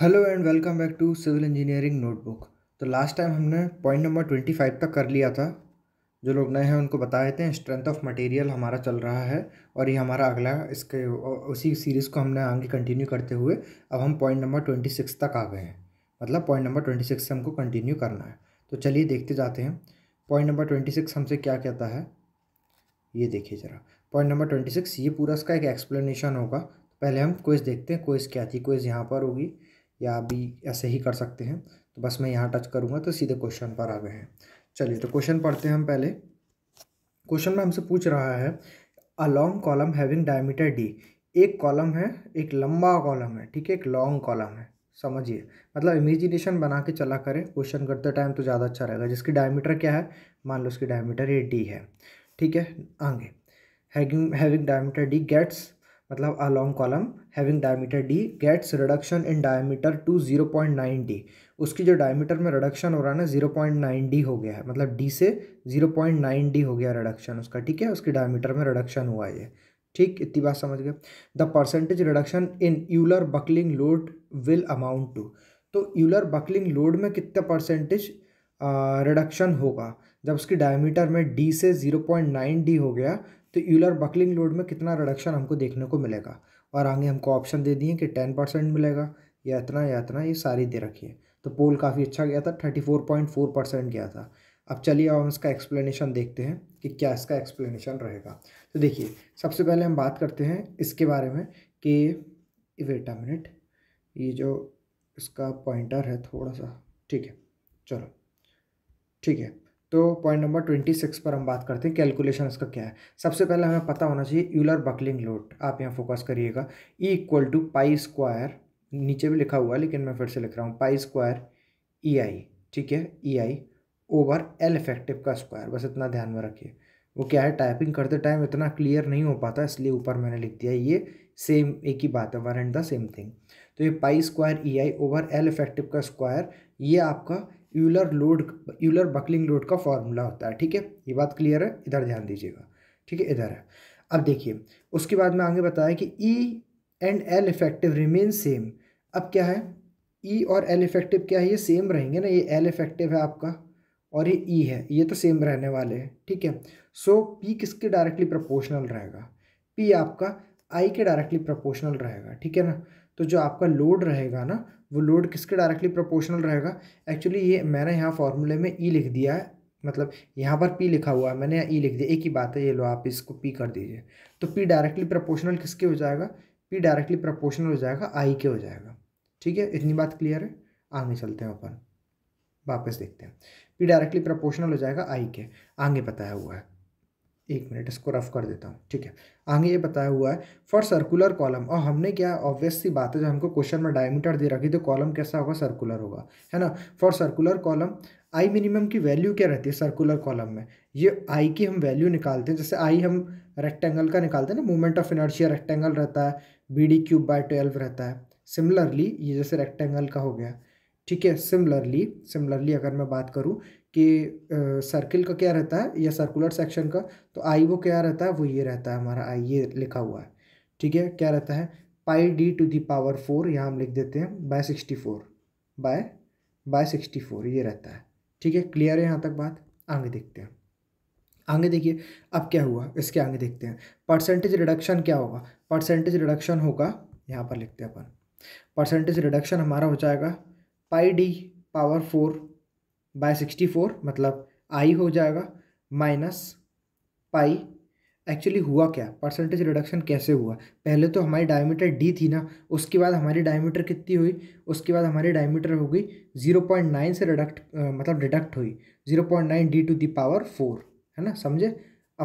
hello and welcome back to civil engineering notebook तो last time हमने point number twenty five तक कर लिया था जो लोग नए हैं उनको बता देते हैं स्ट्रेंथ ऑफ मटेरियल हमारा चल रहा है और ये हमारा अगला इसके उसी सीरीज़ को हमने आगे कंटिन्यू करते हुए अब हम पॉइंट नंबर ट्वेंटी सिक्स तक आ गए हैं मतलब पॉइंट नंबर ट्वेंटी सिक्स हमको कंटिन्यू करना है तो चलिए देखते जाते हैं पॉइंट नंबर ट्वेंटी सिक्स हमसे क्या कहता है ये देखिए ज़रा पॉइंट नंबर ट्वेंटी सिक्स ये पूरा इसका एक एक्सप्लेनेशन होगा पहले हम क्वेज देखते हैं क्वेज क्या थी क्वेज यहाँ पर होगी या अभी ऐसे ही कर सकते हैं तो बस मैं यहाँ टच करूँगा तो सीधे क्वेश्चन पर आ गए हैं चलिए तो क्वेश्चन पढ़ते हैं हम पहले क्वेश्चन में हमसे पूछ रहा है a long column having diameter D एक कॉलम है एक लंबा कॉलम है ठीक है एक लॉन्ग कॉलम है समझिए मतलब इमेजिनेशन बना के चला करें क्वेश्चन करते टाइम तो ज़्यादा अच्छा रहेगा जिसकी डायमीटर क्या है मान लो उसकी डायमीटर ये डी है ठीक है आगे हैविंग डायमीटर डी गेट्स मतलब a long column having diameter D gets reduction in diameter to zero point nine D उसकी जो डायमीटर में रिडक्शन हो रहा है ना जीरो पॉइंट नाइन डी हो गया है मतलब डी से जीरो पॉइंट नाइन डी हो गया रिडक्शन उसका ठीक है उसकी डायमीटर में रिडक्शन हुआ है ठीक इतनी बात समझ गए the percentage reduction in Euler buckling load will amount to तो यूलर बकलिंग लोड में कितना परसेंटेज रिडक्शन होगा जब उसकी डायमीटर में डी से जीरो पॉइंट नाइन डी हो गया तो यूलर बकलिंग लोड में कितना रिडक्शन हमको देखने को मिलेगा और आगे हमको ऑप्शन दे दिए कि टेन परसेंट मिलेगा या इतना या इतना ये सारी दे रखी है तो पोल काफ़ी अच्छा गया था thirty four point four percent गया था अब चलिए हम इसका एक्सप्लेनेशन देखते हैं कि क्या इसका एक्सप्लेनेशन रहेगा तो देखिए सबसे पहले हम बात करते हैं इसके बारे में कि वेट अ मिनट ये जो इसका पॉइंटर है थोड़ा सा ठीक है चलो ठीक है तो पॉइंट नंबर ट्वेंटी सिक्स पर हम बात करते हैं कैलकुलेशन इसका क्या है सबसे पहले हमें पता होना चाहिए यूलर बकलिंग लोड आप यहाँ फोकस करिएगा E equal to pi square नीचे भी लिखा हुआ है लेकिन मैं फिर से लिख रहा हूँ पाई स्क्वायर ई आई ठीक है E I over L effective का स्क्वायर बस इतना ध्यान में रखिए वो क्या है टाइपिंग करते टाइम इतना क्लियर नहीं हो पाता इसलिए ऊपर मैंने लिख दिया ये सेम एक ही बात है one and the same thing तो ये pi square E I over L effective का स्क्वायर ये आपका Euler load Euler buckling load का फॉर्मूला होता है ठीक है ये बात क्लियर है इधर ध्यान दीजिएगा ठीक है इधर है अब देखिए उसके बाद में आगे बताया कि E and L effective remain same अब क्या है ई e और एल इफेक्टिव क्या है ये सेम रहेंगे ना ये एल इफेक्टिव है आपका और ये ई e है ये तो सेम रहने वाले हैं ठीक है सो so, पी किसके डायरेक्टली प्रपोर्शनल रहेगा पी आपका आई के डायरेक्टली प्रपोर्शनल रहेगा ठीक है ना तो जो आपका लोड रहेगा ना वो लोड किसके डायरेक्टली प्रोपोर्शनल रहेगा एक्चुअली ये मैंने यहाँ फार्मूले में ई e लिख दिया है मतलब यहाँ पर पी लिखा हुआ है मैंने यहाँ ई e लिख दिया एक ही बात है ये लो आप इसको पी कर दीजिए तो पी डायरेक्टली प्रोपोर्शनल किसके हो जाएगा पी डायरेक्टली प्रोपोर्शनल हो जाएगा आई के हो जाएगा ठीक है इतनी बात क्लियर है आगे चलते हैं अपन वापस देखते हैं पी डायरेक्टली प्रोपोर्शनल हो जाएगा आई के आगे बताया हुआ है एक मिनट इसको रफ कर देता हूँ ठीक है आगे ये बताया हुआ है फॉर सर्कुलर कॉलम और हमने क्या ऑब्वियस सी बात है जब हमको क्वेश्चन में डायमीटर दे रखी तो कॉलम कैसा होगा सर्कुलर होगा है ना for circular column I minimum की वैल्यू क्या रहती है सर्कुलर कॉलम में ये आई की हम वैल्यू निकालते हैं जैसे आई हम रेक्टेंगल का निकालते हैं ना मूवमेंट ऑफ इनर्शिया रेक्टेंगल रहता है B D cube by twelve रहता है सिमिलरली ये जैसे रेक्टेंगल का हो गया ठीक है सिमिलरली सिमिलरली अगर मैं बात करूँ कि सर्किल का क्या रहता है या सर्कुलर सेक्शन का तो आई वो क्या रहता है वो ये रहता है हमारा आई ये लिखा हुआ है ठीक है क्या रहता है pi D to the power four यहाँ हम लिख देते हैं by sixty four by by sixty four ये रहता है ठीक है क्लियर है यहाँ तक बात आगे देखते हैं आगे देखिए अब क्या हुआ इसके आगे देखते हैं परसेंटेज रिडक्शन क्या होगा परसेंटेज रिडक्शन होगा यहाँ पर लिखते हैं अपन परसेंटेज रिडक्शन हमारा हो जाएगा pi D power four by sixty four मतलब आई हो जाएगा माइनस पाई एक्चुअली हुआ क्या परसेंटेज रिडक्शन कैसे हुआ पहले तो हमारी डायमीटर डी थी ना उसके बाद हमारी डायमीटर कितनी हुई उसके बाद हमारी डायमीटर हो गई जीरो पॉइंट नाइन से रिडक्ट मतलब डिडक्ट हुई zero point nine D to the power four है ना समझे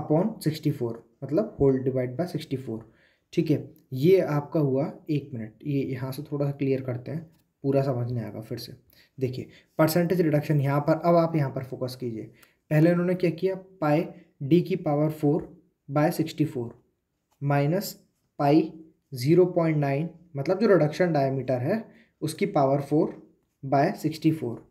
अपॉन सिक्सटी फोर मतलब whole divide by sixty four ठीक है ये आपका हुआ एक मिनट ये यहाँ से थोड़ा सा क्लियर करते हैं पूरा समझ नहीं आएगा फिर से देखिए परसेंटेज रिडक्शन यहाँ पर अब आप यहाँ पर फोकस कीजिए पहले उन्होंने क्या किया पाई डी की power four by sixty four minus pi zero point nine मतलब जो रिडक्शन डायमीटर है उसकी power four by sixty four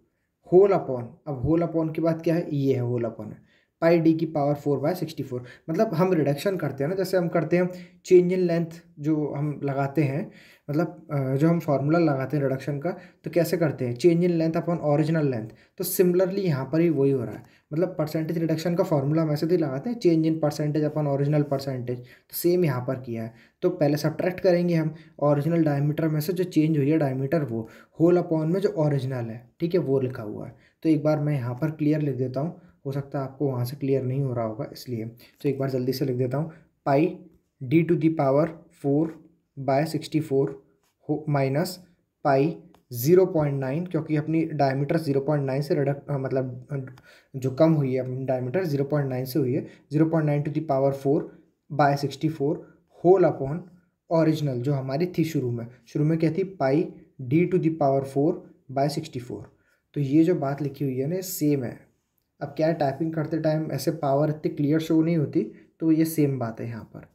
whole upon अब होल अपॉन की बात क्या है ये है होल अपॉन है पाई डी की power four by sixty four मतलब हम रिडक्शन करते हैं ना जैसे हम करते हैं चेंज इन लेंथ जो हम लगाते हैं मतलब जो हम फार्मूला लगाते हैं रिडक्शन का तो कैसे करते हैं change in length upon original length तो सिमिलरली यहाँ पर ही वही हो रहा है मतलब परसेंटेज रिडक्शन का फार्मूला हम ऐसे तो लगाते हैं change in percentage upon original percentage तो सेम यहाँ पर किया है तो पहले सब्ट्रैक्ट करेंगे हम ओरिजिनल डायमीटर में से जो चेंज हुई है डायमीटर वो होल अपॉन में जो ओरिजिनल है ठीक है वो लिखा हुआ है तो एक बार मैं यहाँ पर क्लियर लिख देता हूँ हो सकता है आपको वहाँ से क्लियर नहीं हो रहा होगा इसलिए तो एक बार जल्दी से लिख देता हूँ pi D to the power four by sixty four हो minus pi zero point nine क्योंकि अपनी डायमीटर ज़ीरो पॉइंट नाइन से रिडक मतलब जो कम हुई है अपनी डायमीटर ज़ीरो पॉइंट नाइन से हुई है zero point nine to the power four by sixty four whole upon original जो हमारी थी शुरू में शुरू में क्या थी pi D to the power four by sixty four तो ये जो बात लिखी हुई है ना सेम है अब क्या है टाइपिंग करते टाइम ऐसे पावर इतनी क्लियर शो नहीं होती तो ये सेम बात है यहाँ पर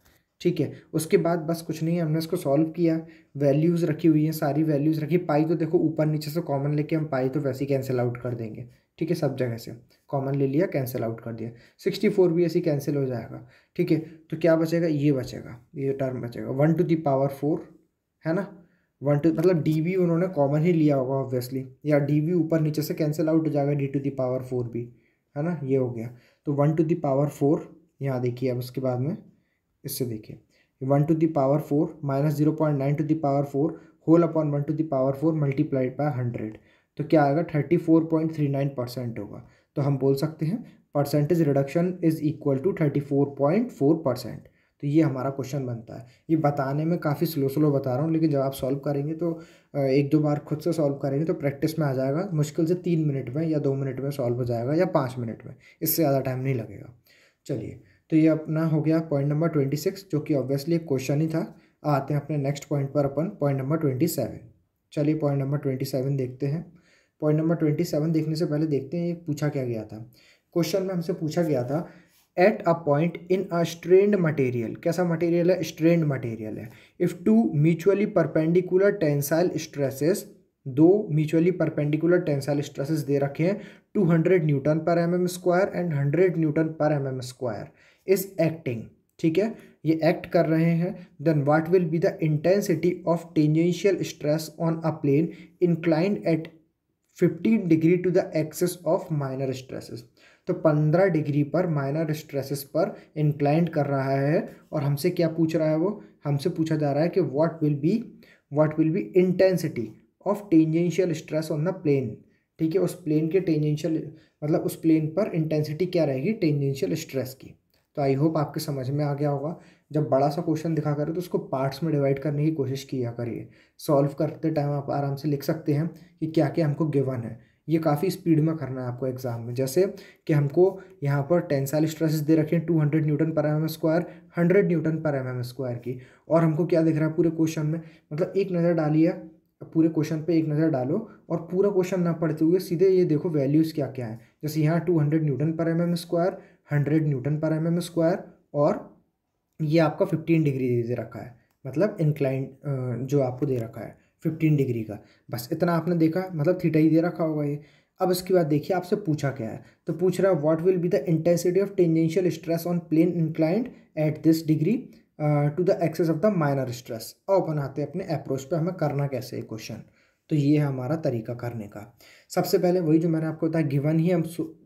ठीक है उसके बाद बस कुछ नहीं है हमने इसको सॉल्व किया वैल्यूज़ रखी हुई हैं सारी वैल्यूज़ रखी पाई तो देखो ऊपर नीचे से कॉमन लेके हम पाई तो वैसे ही कैंसिल आउट कर देंगे ठीक है सब जगह से कॉमन ले लिया कैंसिल आउट कर दिया सिक्सटी फोर भी ऐसे कैंसिल हो जाएगा ठीक है तो क्या बचेगा ये बचेगा ये टर्म बचेगा one to the power four है ना वन टू मतलब डी बी उन्होंने कॉमन ही लिया होगा ऑब्वियसली या डी बी ऊपर नीचे से कैंसिल आउट हो जाएगा D to the power four भी है ना ये हो गया तो one to the power four यहाँ देखिए अब उसके बाद में इससे देखिए one to power four minus zero point nine to power four whole upon one to the power four multiplied by hundred तो क्या आएगा thirty four point three nine percent होगा तो हम बोल सकते हैं percentage reduction is equal to thirty four point four percent तो ये हमारा क्वेश्चन बनता है ये बताने में काफ़ी स्लो स्लो बता रहा हूँ लेकिन जब आप सॉल्व करेंगे तो एक दो बार खुद से सॉल्व करेंगे तो प्रैक्टिस में आ जाएगा मुश्किल से तीन मिनट में या दो मिनट में सॉल्व हो जाएगा या पाँच मिनट में इससे ज़्यादा टाइम नहीं लगेगा चलिए तो ये अपना हो गया पॉइंट नंबर ट्वेंटी सिक्स जो कि ऑब्वियसली एक क्वेश्चन ही था आते हैं अपने नेक्स्ट पॉइंट पर अपन पॉइंट नंबर ट्वेंटी सेवन चलिए पॉइंट नंबर ट्वेंटी सेवन देखते हैं पॉइंट नंबर ट्वेंटी सेवन देखने से पहले देखते हैं पूछा क्या गया था क्वेश्चन में हमसे पूछा गया था at a point in a strained material कैसा मटेरियल है स्ट्रेंड मटेरियल है if two mutually perpendicular tensile stresses दो म्यूचुअली परपेंडिकुलर टेंसाइल स्ट्रेसेस दे रखे हैं two hundred newton per m m square and hundred newton per m m square is acting ठीक है ये एक्ट कर रहे हैं then what will be the intensity of tangential stress on a plane inclined at fifteen degree to the access of minor stresses तो पंद्रह degree पर माइनर स्ट्रेसेस पर इंक्लाइंट कर रहा है और हमसे क्या पूछ रहा है वो हमसे पूछा जा रहा है कि what will be what will be intensity of tangential stress on the plane ठीक है उस प्लेन के टेंजेंशियल मतलब उस प्लेन पर इंटेंसिटी क्या रहेगी टेंजेंशियल स्ट्रेस की तो आई होप आपके समझ में आ गया होगा जब बड़ा सा क्वेश्चन दिखा करें तो उसको पार्ट्स में डिवाइड करने की कोशिश किया करिए सॉल्व करते टाइम आप आराम से लिख सकते हैं कि क्या क्या हमको गिवन है ये काफ़ी स्पीड में करना है आपको एग्ज़ाम में जैसे कि हमको यहाँ पर टेंसाइल स्ट्रेसेस दे रखे हैं two hundred newton per m m square hundred newton per m m square की और हमको क्या दिख रहा है पूरे क्वेश्चन में मतलब एक नज़र डालिए पूरे क्वेश्चन पे एक नज़र डालो और पूरा क्वेश्चन ना पढ़ते हुए सीधे ये देखो वैल्यूज़ क्या क्या है जैसे यहाँ two hundred newton per m m square hundred newton per m m square और ये आपका फिफ्टीन डिग्री दे रखा है मतलब इंक्लाइंड जो आपको दे रखा है फिफ्टीन डिग्री का बस इतना आपने देखा मतलब थीटा ही दे रखा होगा ये अब इसके बाद देखिए आपसे पूछा क्या है तो पूछ रहा है what will be the intensity of tangential stress on plane inclined at this degree to the access of the minor stress और बनाते हैं अपने अप्रोच पे हमें करना कैसे है क्वेश्चन तो ये है हमारा तरीका करने का सबसे पहले वही जो मैंने आपको बताया गिवन ही हम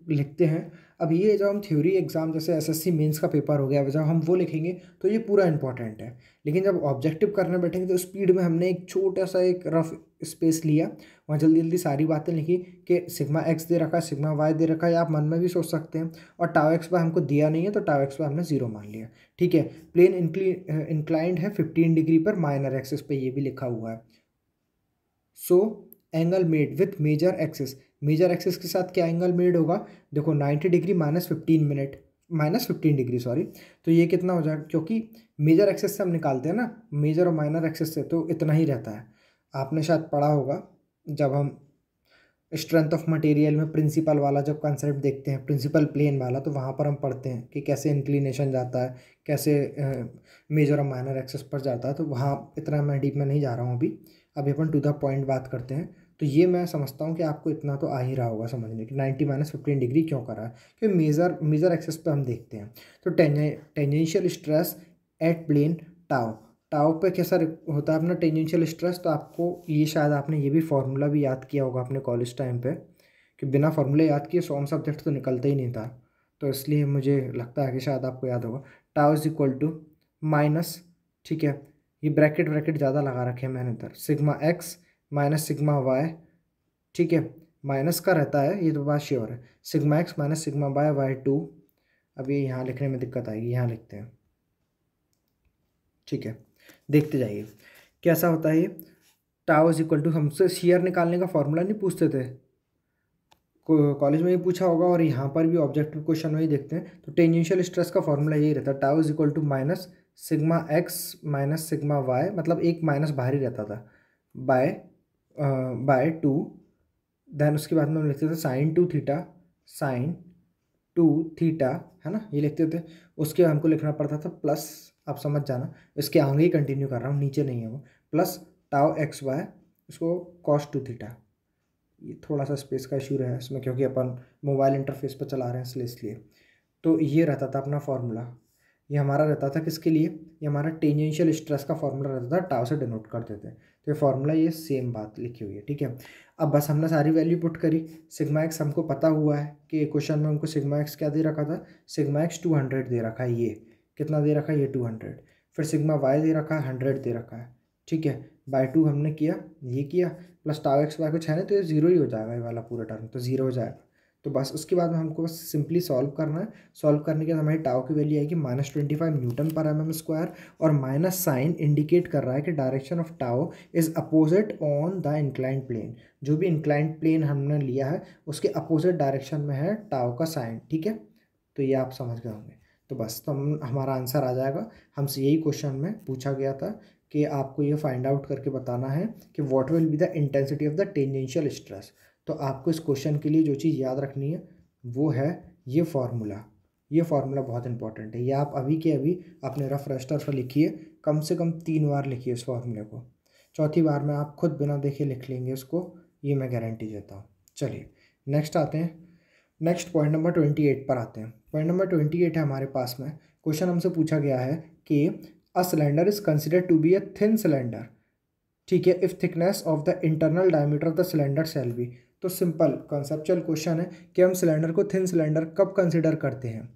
लिखते हैं अब ये जब हम थ्योरी एग्ज़ाम जैसे एसएससी मेंस का पेपर हो गया जब हम वो लिखेंगे तो ये पूरा इंपॉर्टेंट है लेकिन जब ऑब्जेक्टिव करने बैठेंगे तो स्पीड में हमने एक छोटा सा एक रफ स्पेस लिया वहाँ जल्दी जल्दी सारी बातें लिखी कि सिग्मा एक्स दे रखा है सिग्मा वाई दे रखा है आप मन में भी सोच सकते हैं और टाव एक्स बाय हमको दिया नहीं है तो टाव एक्स बाय हमने जीरो मान लिया ठीक है प्लेन इंक्लाइंड है फिफ्टीन डिग्री पर माइनर एक्सेस पर ये भी लिखा हुआ है so angle made with major axes major axes के साथ क्या एंगल मेड होगा देखो ninety degree minus fifteen minute minus fifteen degree sorry तो ये कितना हो जाएगा क्योंकि मेजर एक्सेस से हम निकालते हैं ना मेजर और माइनर एक्सेस से तो इतना ही रहता है आपने शायद पढ़ा होगा जब हम स्ट्रेंथ ऑफ मटेरियल में प्रिंसिपल वाला जब कंसेप्ट देखते हैं प्रिंसिपल प्लेन वाला तो वहाँ पर हम पढ़ते हैं कि कैसे इंक्लिनेशन जाता है कैसे मेजर और माइनर एक्सेस पर जाता है तो वहाँ इतना मैं डीप में नहीं जा रहा हूँ अभी अभी अपन टू द पॉइंट बात करते हैं तो ये मैं समझता हूँ कि आपको इतना तो आ ही रहा होगा समझने कि नाइन्टी माइनस फिफ्टीन डिग्री क्यों कर रहा है क्योंकि मेज़र मेज़र एक्सेस पर हम देखते हैं तो tangential stress at plane tau tau पे कैसा होता है अपना टेंजेंशियल स्ट्रेस तो आपको ये शायद आपने ये भी फार्मूला भी याद किया होगा अपने कॉलेज टाइम पर कि बिना फार्मूले याद किए सोम सब्जेक्ट तो निकलता ही नहीं था तो इसलिए मुझे लगता है कि शायद आपको याद होगा tau is equal to minus ठीक है ये ब्रैकेट ब्रैकेट ज़्यादा लगा रखे हैं मैंने इधर sigma x minus sigma y ठीक है माइनस का रहता है ये तो बात श्योर है sigma x minus sigma by y two अब ये यहाँ लिखने में दिक्कत आएगी यहाँ लिखते हैं ठीक है देखते जाइए कैसा होता है ये टाव इज इक्वल टू हमसे शेयर निकालने का फॉर्मूला नहीं पूछते थे कॉलेज में भी पूछा होगा और यहाँ पर भी ऑब्जेक्टिव क्वेश्चन वही देखते हैं तो टेंजेंशियल स्ट्रेस का फॉर्मूला यही रहता है tau is equal to minus sigma x minus sigma y मतलब एक माइनस बाहर ही रहता था बाय बाय टू देन उसके बाद में हम लिखते थे sine two theta sine two theta है ना ये लिखते थे उसके हमको लिखना पड़ता था प्लस आप समझ जाना इसके आगे ही कंटिन्यू कर रहा हूँ नीचे नहीं है वो प्लस टाओ एक्स वाई इसको कॉस टू थीटा ये थोड़ा सा स्पेस का इशू रहा है इसमें क्योंकि अपन मोबाइल इंटरफेस पर चला रहे हैं इसलिए इसलिए तो ये रहता था अपना फार्मूला ये हमारा रहता था किसके लिए ये हमारा टेंजेंशियल स्ट्रेस का फार्मूला रहता था टाव से डिनोट करते थे तो ये फॉर्मूला ये सेम बात लिखी हुई है ठीक है अब बस हमने सारी वैल्यू पुट करी सिग्मा एक्स हमको पता हुआ है कि क्वेश्चन में हमको सिग्मा एक्स क्या दे रखा था सिग्मा एक्स टू हंड्रेड दे रखा है ये कितना दे रखा है ये टू हंड्रेड फिर सिग्मा वाई दे रखा है हंड्रेड दे रखा है ठीक है बाय टू हमने किया ये किया प्लस टाव एक्स वाई कुछ है ना तो ये जीरो ही हो जाएगा ये वाला पूरा टर्म तो जीरो हो जाएगा तो बस उसके बाद में हमको बस सिंपली सॉल्व करना है सॉल्व करने के बाद हमारी टाव की वैल्यू आएगी minus twenty five newton per m m square और माइनस साइन इंडिकेट कर रहा है कि direction of tau is opposite on the inclined plane जो भी इंक्लाइंड प्लेन हमने लिया है उसके अपोजिट डायरेक्शन में है टाव का साइन ठीक है तो ये आप समझ गए होंगे तो बस तो हम हमारा आंसर आ जाएगा हमसे यही क्वेश्चन में पूछा गया था कि आपको ये फाइंड आउट करके बताना है कि what will be the intensity of the tangential stress तो आपको इस क्वेश्चन के लिए जो चीज़ याद रखनी है वो है ये फार्मूला ये फार्मूला बहुत इंपॉर्टेंट है ये आप अभी के अभी अपने रफ रजिस्टर पर लिखिए कम से कम तीन बार लिखिए इस फार्मूले को चौथी बार में आप खुद बिना देखे लिख लेंगे इसको ये मैं गारंटी देता हूँ चलिए नेक्स्ट आते हैं next point number twenty eight पर आते हैं पॉइंट नंबर ट्वेंटी एट है हमारे पास में क्वेश्चन हमसे पूछा गया है कि a cylinder is consider to be a thin cylinder ठीक है if thickness of the internal diameter of the cylinder shell be तो सिंपल कंसेप्चुअल क्वेश्चन है कि हम सिलेंडर को थिन सिलेंडर कब कंसिडर करते हैं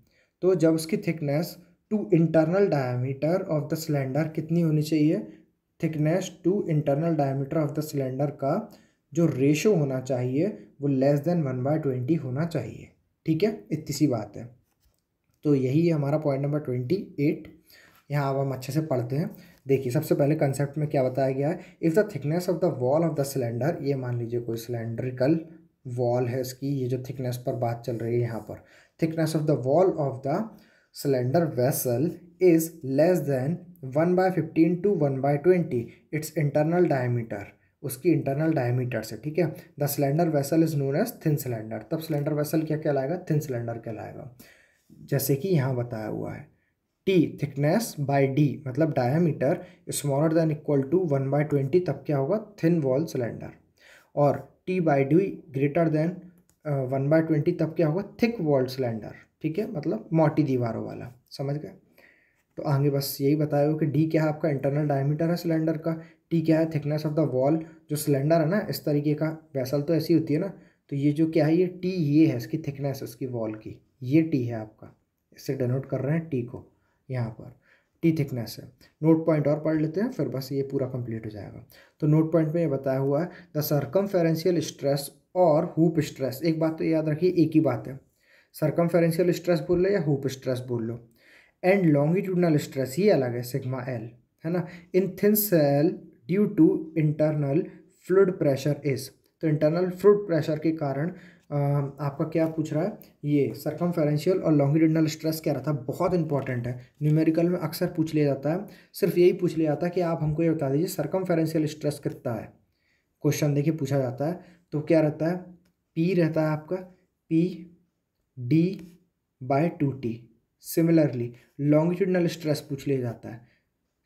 तो जब उसकी thickness to internal diameter of the cylinder कितनी होनी चाहिए thickness to internal diameter of the cylinder का जो रेशो होना चाहिए वो less than one by twenty होना चाहिए ठीक है इतनी सी बात है तो यही है हमारा पॉइंट नंबर ट्वेंटी एट यहाँ अब हम अच्छे से पढ़ते हैं देखिए सबसे पहले कंसेप्ट में क्या बताया गया है if the thickness of the wall of the cylinder ये मान लीजिए कोई सिलेंड्रिकल वॉल है इसकी ये जो थिकनेस पर बात चल रही है यहाँ पर thickness of the wall of the cylinder vessel is less than one by fifteen to one by twenty its internal diameter उसकी इंटरनल डायमीटर से ठीक है the cylinder vessel is known as thin cylinder तब cylinder vessel क्या कहलाएगा thin cylinder कहलाएगा जैसे कि यहाँ बताया हुआ है टी थिकनेस बाय डी मतलब diameter smaller than equal to one by twenty तब क्या होगा थिन वॉल सिलेंडर और T by D greater than one by twenty तब क्या होगा थिक वॉल सिलेंडर ठीक है मतलब मोटी दीवारों वाला समझ गए तो आगे बस यही बताया हो कि डी क्या है आपका इंटरनल डायमीटर है सिलेंडर का टी क्या है थिकनेस ऑफ द वॉल जो सिलेंडर है ना इस तरीके का वैसल तो ऐसी होती है ना तो ये जो क्या है ये टी ये है इसकी थिकनेस इसकी वॉल की ये टी है आपका इससे डिनोट कर रहे हैं टी को यहाँ पर टी थिकनेस है नोट पॉइंट और पढ़ लेते हैं फिर बस ये पूरा कंप्लीट हो जाएगा तो नोट पॉइंट में ये बताया हुआ है द सरकमफेरेंशियल स्ट्रेस और हुप स्ट्रेस एक बात तो याद रखिए एक ही बात है सरकमफेरेंशियल स्ट्रेस बोल लो या हुप स्ट्रेस बोल लो एंड लॉन्गिट्यूडनल स्ट्रेस ही अलग है सिग्मा एल है ना in thin shell due to internal fluid pressure is तो इंटरनल फ्लूड प्रेशर के कारण आपका क्या पूछ रहा है ये सरकम और लॉन्गिट्यूडनल स्ट्रेस क्या रहता है बहुत इंपॉर्टेंट है न्यूमेरिकल में अक्सर पूछ लिया जाता है सिर्फ यही पूछ लिया जाता है कि आप हमको ये बता दीजिए सरकम स्ट्रेस कितना है क्वेश्चन देखिए पूछा जाता है तो क्या रहता है पी रहता है आपका P D by two T similarly longitudinal stress पूछ लिया जाता है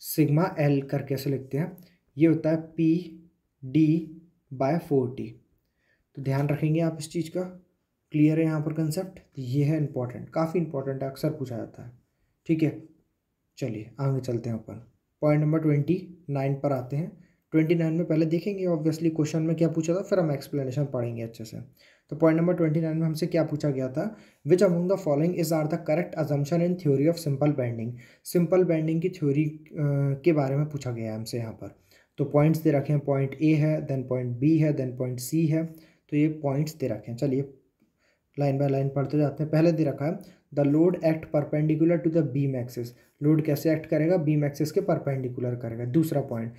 सिग्मा एल करके ऐसे लिखते हैं ये होता है P D by four T तो ध्यान रखेंगे आप इस चीज़ का क्लियर है यहाँ पर कंसेप्ट तो ये है इंपॉर्टेंट काफ़ी इंपॉर्टेंट है अक्सर पूछा जाता है ठीक है चलिए आगे चलते हैं अपन पॉइंट नंबर ट्वेंटी नाइन पर आते हैं ट्वेंटी नाइन में पहले देखेंगे ऑब्वियसली क्वेश्चन में क्या पूछा था फिर हम एक्सप्लेनेशन पढ़ेंगे अच्छे से तो पॉइंट नंबर ट्वेंटी नाइन में हमसे क्या पूछा गया था which among the following is are the correct assumption in theory of simple bending simple bending की थ्योरी के बारे में पूछा गया है हमसे यहाँ पर तो पॉइंट्स दे रखे हैं पॉइंट ए है देन पॉइंट बी है देन पॉइंट सी है तो ये पॉइंट्स दे रखे हैं चलिए लाइन बाय लाइन पढ़ते जाते हैं पहले दे रखा है the load act perpendicular to the beam axis load कैसे एक्ट करेगा बीम एक्सिस के परपेंडिकुलर करेगा दूसरा पॉइंट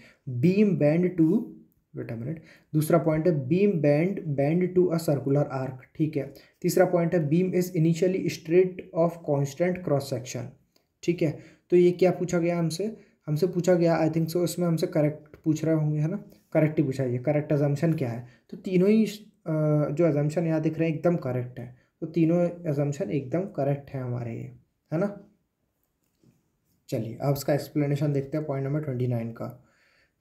बीम बैंड टू बेटा मिनट दूसरा पॉइंट है beam bend bend to a circular arc ठीक है तीसरा पॉइंट है beam is initially straight of constant cross section ठीक है तो ये क्या पूछा गया हमसे हमसे पूछा गया आई थिंक सो इसमें हमसे करेक्ट पूछ रहे होंगे है ना करेक्ट ही पूछा ये करेक्ट अजम्पन क्या है तो तीनों ही जो एजम्पन यहाँ दिख रहे हैं एकदम करेक्ट है तो तीनों एजम्पन एकदम करेक्ट है हमारे ये है ना चलिए अब इसका एक्सप्लेनेशन देखते हैं पॉइंट नंबर ट्वेंटी नाइन का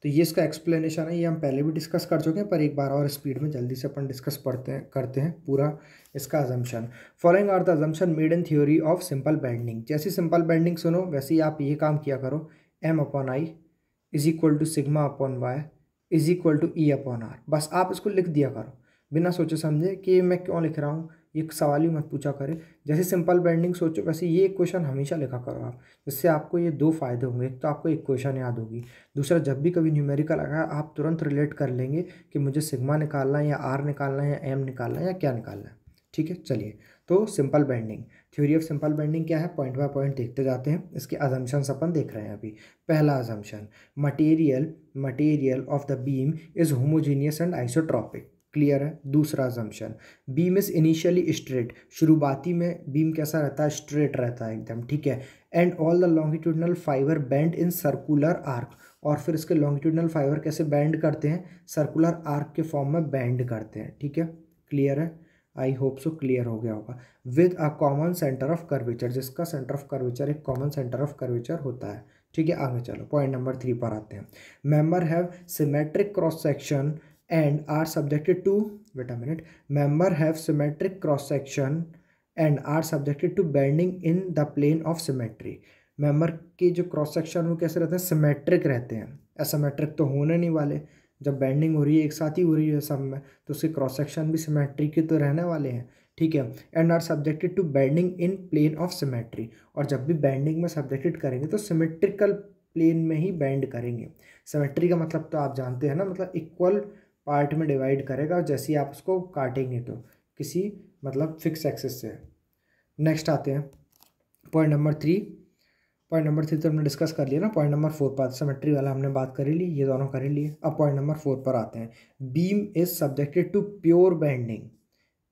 तो ये इसका एक्सप्लेनेशन है ये हम पहले भी डिस्कस कर चुके हैं पर एक बार और स्पीड में जल्दी से अपन डिस्कस पढ़ते हैं करते हैं पूरा इसका assumption following are the assumption made in theory of simple bending जैसी सिंपल बैंडिंग सुनो वैसे ही आप ये काम किया करो M upon I is equal to sigma upon Y is equal to E upon R बस आप इसको लिख दिया करो बिना सोचे समझे कि मैं क्यों लिख रहा हूँ ये सवाल ही मत पूछा करें जैसे सिंपल बैंडिंग सोचो वैसे ये क्वेश्चन हमेशा लिखा करो आप इससे आपको ये दो फायदे होंगे एक तो आपको एक क्वेश्चन याद होगी दूसरा जब भी कभी न्यूमेरिकल आएगा आप तुरंत रिलेट कर लेंगे कि मुझे सिग्मा निकालना है या आर निकालना है या एम निकालना है या क्या निकालना है ठीक है चलिए तो simple bending theory of simple bending क्या है पॉइंट बाय पॉइंट देखते जाते हैं इसके अजम्पन्स अपन देख रहे हैं अभी पहला assumption material material of the beam is homogeneous and isotropic clear है दूसरा assumption beam is initially straight शुरुआती में बीम कैसा रहता है स्ट्रेट रहता है एकदम ठीक है and all the longitudinal fibre bend in circular arc और फिर इसके लॉन्गिट्यूडनल फाइबर कैसे बैंड करते हैं सर्कुलर आर्क के फॉर्म में बैंड करते हैं ठीक है क्लियर है आई होप सो क्लियर हो गया होगा with a common centre of curvature जिसका सेंटर ऑफ कर्वेचर एक कॉमन सेंटर ऑफ कर्वेचर होता है ठीक है आगे चलो पॉइंट नंबर थ्री पर आते हैं member have symmetric cross section and are subjected to wait a minute member have symmetric cross section and are subjected to bending in the plane of symmetry member के जो cross section वो कैसे रहते हैं symmetric रहते हैं asymmetric तो होने नहीं वाले जब बेंडिंग हो रही है एक साथ ही हो रही है सब में तो उसके क्रॉस सेक्शन भी सिमेट्रिक के तो रहने वाले हैं ठीक है and are subjected to bending in plane of symmetry और जब भी बेंडिंग में सब्जेक्टेड करेंगे तो सिमेट्रिकल प्लेन में ही बैंड करेंगे सिमेट्री का मतलब तो आप जानते हैं ना मतलब इक्वल पार्ट में डिवाइड करेगा जैसे ही आप उसको काटेंगे तो किसी मतलब फिक्स एक्सेस से नेक्स्ट आते हैं point number three point number three तो हमने डिस्कस कर लिया ना पॉइंट नंबर फोर पर सेमेट्री वाला हमने बात करी ली ये दोनों करी लिए अब पॉइंट नंबर फोर पर आते हैं beam is subjected to pure bending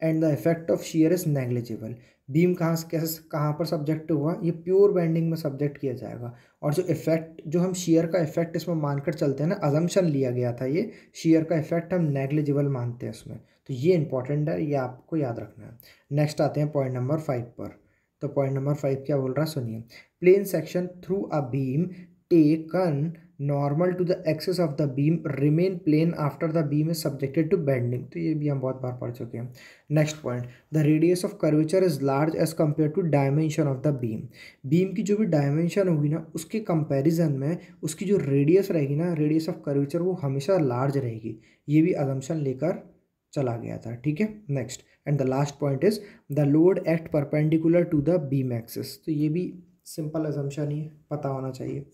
and the effect of shear is negligible beam कहाँ से कैसे कहाँ पर सब्जेक्ट हुआ ये प्योर बैंडिंग में सब्जेक्ट किया जाएगा और जो इफेक्ट जो हम शेयर का इफेक्ट इसमें मानकर चलते हैं ना अजम्पन लिया गया था ये शेयर का इफेक्ट हम नेग्लिजिबल मानते हैं इसमें तो ये इंपॉर्टेंट है ये आपको याद रखना है नेक्स्ट आते हैं पॉइंट नंबर फाइव पर तो पॉइंट नंबर फाइव क्या बोल रहा है सुनिए plane section through a beam taken normal to the access of the beam remain plane after the beam is subjected to bending तो ये भी हम बहुत बार पढ़ चुके हैं next point the radius of curvature is large as compare to dimension of the beam beam की जो भी डायमेंशन होगी ना उसके कंपेरिजन में उसकी जो रेडियस रहेगी ना रेडियस ऑफ कर्वेचर वो हमेशा लार्ज रहेगी ये भी अजम्पन लेकर चला गया था ठीक है next and the last point is the load act perpendicular to the beam axis तो ये भी सिंपल एजम्पन ही पता होना चाहिए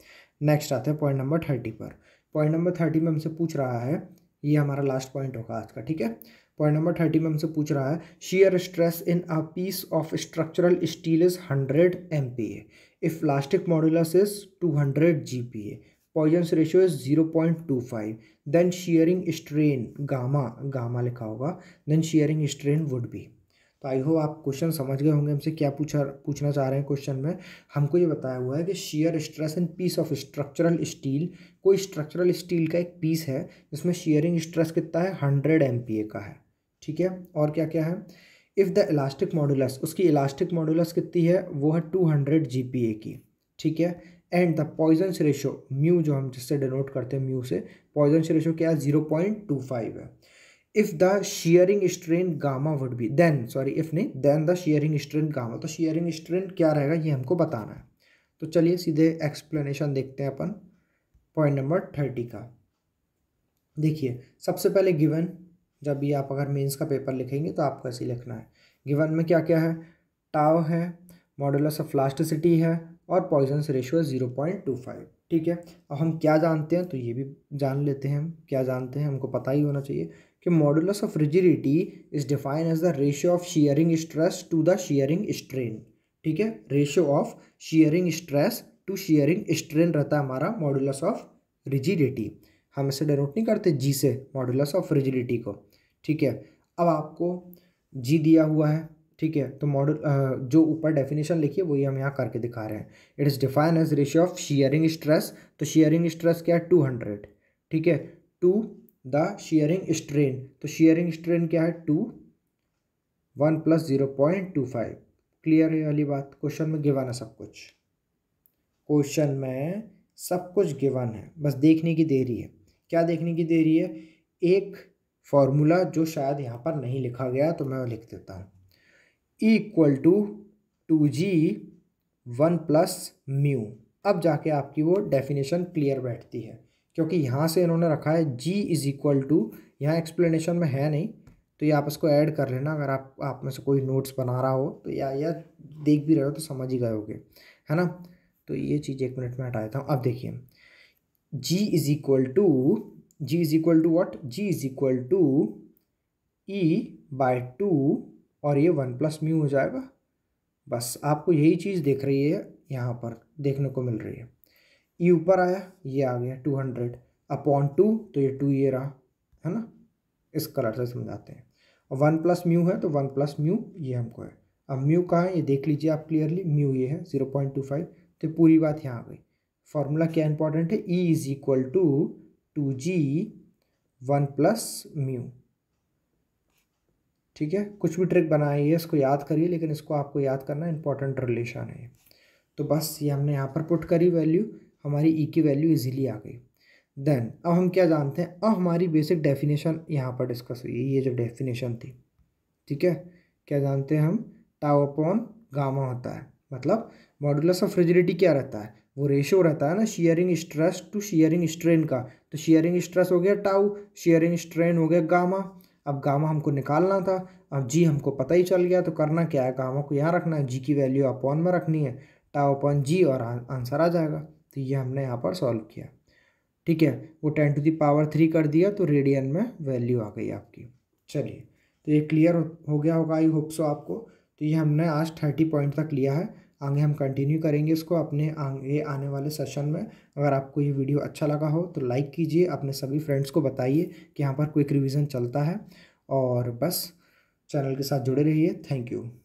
नेक्स्ट आते हैं पॉइंट नंबर थर्टी पर पॉइंट नंबर थर्टी में हमसे पूछ रहा है ये हमारा लास्ट पॉइंट होगा आज का ठीक है पॉइंट नंबर थर्टी में हमसे पूछ रहा है shear stress in a piece of structural steel is hundred M P A if plastic modulus is two hundred G P A poisson's ratio is zero point two five then shearing strain gamma gamma लिखा होगा then shearing strain would be तो I hope आप question समझ गए होंगे हमसे क्या पूछा पूछना चाह रहे हैं क्वेश्चन में हमको ये बताया हुआ है कि shear stress in piece of structural steel कोई स्ट्रक्चरल स्टील का एक पीस है जिसमें शेयरिंग स्ट्रेस कितना है हंड्रेड एम का है ठीक है और क्या क्या है इफ़ द इलास्टिक मॉडुलस उसकी इलास्टिक मॉडुलस कितनी है वो है टू हंड्रेड जी की ठीक है and the poisson ratio mu जो हम जिससे डिनोट करते हैं म्यू से पॉइजन रेशो क्या है ज़ीरो पॉइंट टू फाइव है if the shearing strain gamma would be then sorry if नहीं then the shearing strain gamma तो शेयरिंग strain क्या रहेगा ये हमको बताना है तो चलिए सीधे एक्सप्लेनेशन देखते हैं अपन पॉइंट नंबर थर्टी का देखिए सबसे पहले गिवन जब ये आप अगर मेंस का पेपर लिखेंगे तो आपको ऐसे लिखना है गिवन में क्या क्या है टाव है मॉडुलस ऑफ प्लास्टिसिटी है और poisson's ratio zero point two five ठीक है अब हम क्या जानते हैं तो ये भी जान लेते हैं हम क्या जानते हैं हमको पता ही होना चाहिए कि modulus of rigidity is define as the ratio of shearing stress to the shearing strain ठीक है ratio of shearing stress to shearing strain रहता है हमारा मॉडुलस ऑफ रिजिडिटी हम इसे डेनोट नहीं करते जी से मॉडुलस ऑफ रिजिडिटी को ठीक है अब आपको जी दिया हुआ है ठीक है तो मॉडल जो ऊपर डेफिनेशन लिखी है वही हम यहाँ करके दिखा रहे हैं it is define as ratio of shearing stress तो शेयरिंग स्ट्रेस क्या है टू हंड्रेड ठीक है टू द शेयरिंग स्ट्रेन तो शेयरिंग स्ट्रेन क्या है two one plus zero point two five clear है वाली बात क्वेश्चन में गिवन है सब कुछ क्वेश्चन में सब कुछ गिवन है बस देखने की देरी है क्या देखने की देरी है एक फॉर्मूला जो शायद यहाँ पर नहीं लिखा गया तो मैं लिख देता हूँ equal to two G one plus mu अब जाके आपकी वो डेफिनेशन क्लियर बैठती है क्योंकि यहाँ से इन्होंने रखा है जी इज़ इक्वल टू यहाँ एक्सप्लेनेशन में है नहीं तो ये आप इसको ऐड कर लेना अगर आप आप में से कोई नोट्स बना रहा हो तो या या देख भी रहे हो तो समझ ही गए होगे है ना तो ये चीज़ एक मिनट में हटा देता हूँ अब देखिए G is equal to G is equal to what G is equal to E by two और ये वन प्लस म्यू हो जाएगा बस आपको यही चीज़ देख रही है यहाँ पर देखने को मिल रही है ये ऊपर आया ये आ गया टू हंड्रेड अपॉन टू तो ये टू ये रहा है ना इस कलर से समझाते हैं और वन प्लस म्यू है तो वन प्लस म्यू ये हमको है अब म्यू कहाँ है ये देख लीजिए आप क्लियरली म्यू ये है ज़ीरो पॉइंट टू फाइव तो पूरी बात यहाँ आ गई फार्मूला क्या इंपॉर्टेंट है E is equal to two G one plus mu ठीक है कुछ भी ट्रिक बनाइए इसको याद करिए लेकिन इसको आपको याद करना इंपॉर्टेंट रिलेशन है तो बस ये हमने यहाँ पर पुट करी वैल्यू हमारी ई e की वैल्यू इजीली आ गई देन अब हम क्या जानते हैं अब हमारी बेसिक डेफिनेशन यहाँ पर डिस्कस हुई ये जो डेफिनेशन थी ठीक है क्या जानते हैं हम टाव अपॉन गामा होता है मतलब मॉडुलस ऑफ फ्रिजिडिटी क्या रहता है वो रेशो रहता है ना sharing stress to shearing strain का तो शेयरिंग स्ट्रेस हो गया टाउ शेयरिंग स्ट्रेन हो गया गामा अब गामा हमको निकालना था अब जी हमको पता ही चल गया तो करना क्या है गामा को यहाँ रखना है जी की वैल्यू अपॉन में रखनी है टाओ अपॉन जी और आंसर आ जाएगा तो ये हमने यहाँ पर सॉल्व किया ठीक है वो टेन टू दावर थ्री कर दिया तो रेडियन में वैल्यू आ गई आपकी चलिए तो ये क्लियर हो गया होगा आई होप सो आपको तो ये हमने आज थर्टी पॉइंट तक लिया है आगे हम कंटिन्यू करेंगे इसको अपने आगे आने वाले सेशन में अगर आपको ये वीडियो अच्छा लगा हो तो लाइक कीजिए अपने सभी फ्रेंड्स को बताइए कि यहाँ पर क्विक रिविज़न चलता है और बस चैनल के साथ जुड़े रहिए थैंक यू